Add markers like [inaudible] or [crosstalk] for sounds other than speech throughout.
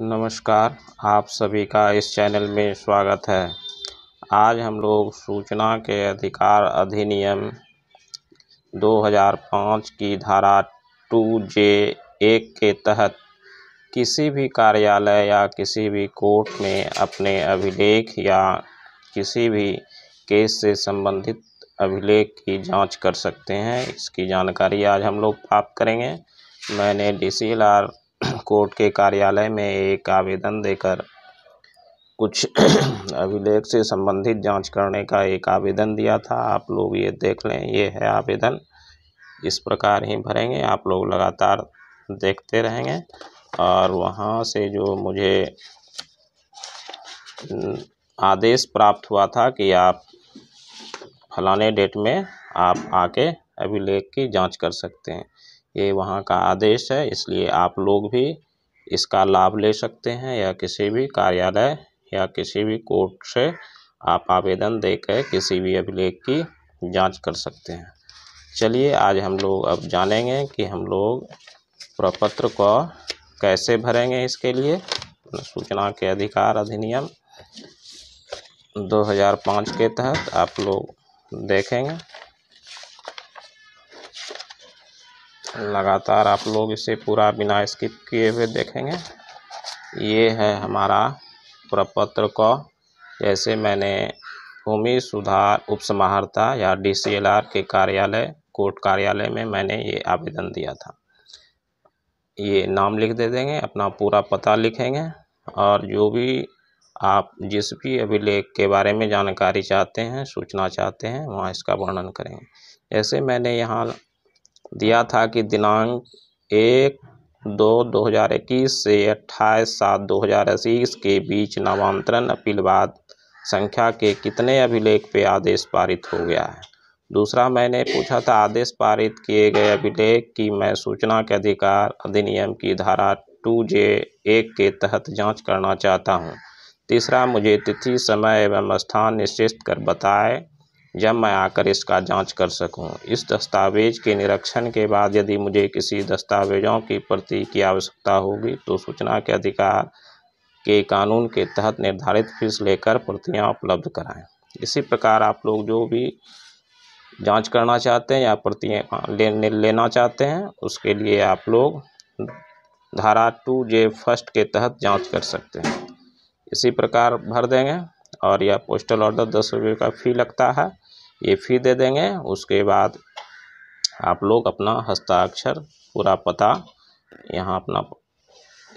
नमस्कार आप सभी का इस चैनल में स्वागत है आज हम लोग सूचना के अधिकार अधिनियम 2005 की धारा टू जे एक के तहत किसी भी कार्यालय या किसी भी कोर्ट में अपने अभिलेख या किसी भी केस से संबंधित अभिलेख की जांच कर सकते हैं इसकी जानकारी आज हम लोग प्राप्त करेंगे मैंने D C L R court के कार्यालय में एक आवेदन देकर कुछ [clears throat] अभिलेख से संबंधित जांच करने का एक आवेदन दिया था आप लोग ये देख लें ये है आवेदन इस प्रकार ही भरेंगे आप लोग लगातार देखते रहेंगे और वहाँ से जो मुझे आदेश प्राप्त हुआ था कि आप फलाने डेट में आप आके अभिलेख की जांच कर सकते हैं ये वहाँ का आदेश है इसलिए आप लोग भी इसका लाभ ले सकते हैं या किसी भी कार्यालय या किसी भी कोर्ट से आप आवेदन देकर किसी भी अभिलेख की जांच कर सकते हैं चलिए आज हम लोग अब जानेंगे कि हम लोग प्रपत्र को कैसे भरेंगे इसके लिए सूचना के अधिकार अधिनियम 2005 के तहत आप लोग देखेंगे लगातार आप लोग इसे पूरा बिना स्किप किए हुए देखेंगे ये है हमारा प्रपत्र को जैसे मैंने भूमि सुधार उपसमाहर्ता या डीसीएलआर के कार्यालय कोर्ट कार्यालय में मैंने ये आवेदन दिया था ये नाम लिख दे देंगे अपना पूरा पता लिखेंगे और जो भी आप जिस भी अभिलेख के बारे में जानकारी चाहते हैं सूचना चाहते हैं वहाँ इसका वर्णन करेंगे जैसे मैंने यहाँ दिया था कि दिनांक एक दो दो हज़ार इक्कीस से अट्ठाईस सात दो हज़ार अस्सी के बीच नामांतरण अपीलवाद संख्या के कितने अभिलेख पे आदेश पारित हो गया है दूसरा मैंने पूछा था आदेश पारित किए गए अभिलेख की मैं सूचना के अधिकार अधिनियम की धारा टू जे एक के तहत जांच करना चाहता हूं तीसरा मुझे तिथि समय एवं स्थान निश्चित कर बताएं जब मैं आकर इसका जांच कर सकूं। इस दस्तावेज़ के निरीक्षण के बाद यदि मुझे किसी दस्तावेज़ों की प्रति की आवश्यकता होगी तो सूचना के अधिकार के कानून के तहत निर्धारित फ़ीस लेकर प्रतियां उपलब्ध कराएं इसी प्रकार आप लोग जो भी जांच करना चाहते हैं या प्रतियाँ ले, लेना चाहते हैं उसके लिए आप लोग धारा टू जे फर्स्ट के तहत जांच कर सकते हैं इसी प्रकार भर देंगे और यह पोस्टल ऑर्डर दस रुपये का फ़ी लगता है ये फ़ी दे देंगे उसके बाद आप लोग अपना हस्ताक्षर पूरा पता यहाँ अपना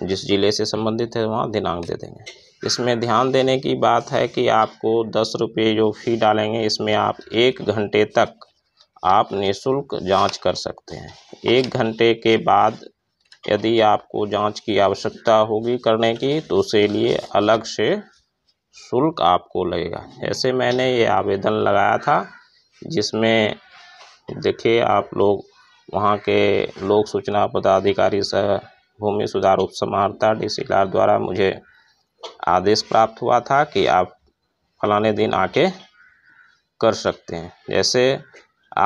जिस ज़िले से संबंधित है वहाँ दिनांक दे देंगे इसमें ध्यान देने की बात है कि आपको दस रुपये जो फ़ी डालेंगे इसमें आप एक घंटे तक आप निःशुल्क जांच कर सकते हैं एक घंटे के बाद यदि आपको जांच की आवश्यकता होगी करने की तो उसके लिए अलग से शुल्क आपको लगेगा ऐसे मैंने ये आवेदन लगाया था जिसमें देखिए आप लोग वहाँ के लोक सूचना पदाधिकारी सह भूमि सुधार उप समाहर्ता डी द्वारा मुझे आदेश प्राप्त हुआ था कि आप फलाने दिन आके कर सकते हैं जैसे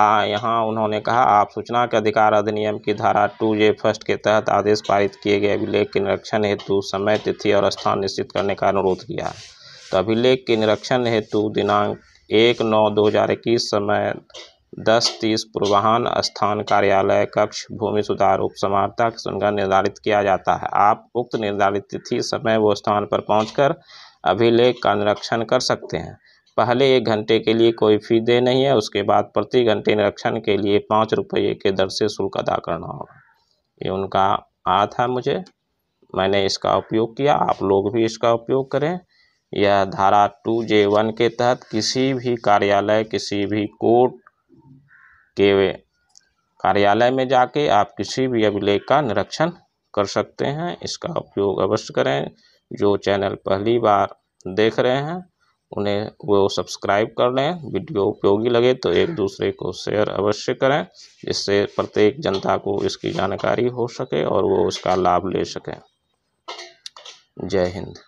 आ यहाँ उन्होंने कहा आप सूचना के अधिकार अधिनियम की धारा टू जे फर्स्ट के तहत आदेश पारित किए गए अभिलेख के निरीक्षण हेतु समय तिथि और स्थान निश्चित करने का अनुरोध किया है अभिलेख के निरीक्षण हेतु दिनांक एक नौ दो हज़ार इक्कीस समय दस तीस पूर्वाहन स्थान कार्यालय कक्ष भूमि सुधार उप समाप्ता सुनकर निर्धारित किया जाता है आप उक्त निर्धारित तिथि समय व स्थान पर पहुंचकर अभिलेख का निरीक्षण कर सकते हैं पहले एक घंटे के लिए कोई फी दे नहीं है उसके बाद प्रति घंटे निरीक्षण के लिए पाँच रुपये के दर से शुल्क अदा करना होगा ये उनका आ था मुझे मैंने इसका उपयोग किया आप लोग भी इसका उपयोग करें यह धारा टू जे वन के तहत किसी भी कार्यालय किसी भी कोर्ट के कार्यालय में जाके आप किसी भी अभिलेख का निरीक्षण कर सकते हैं इसका उपयोग अवश्य करें जो चैनल पहली बार देख रहे हैं उन्हें वो सब्सक्राइब कर लें वीडियो उपयोगी लगे तो एक दूसरे को शेयर अवश्य करें जिससे प्रत्येक जनता को इसकी जानकारी हो सके और वो उसका लाभ ले सकें जय हिंद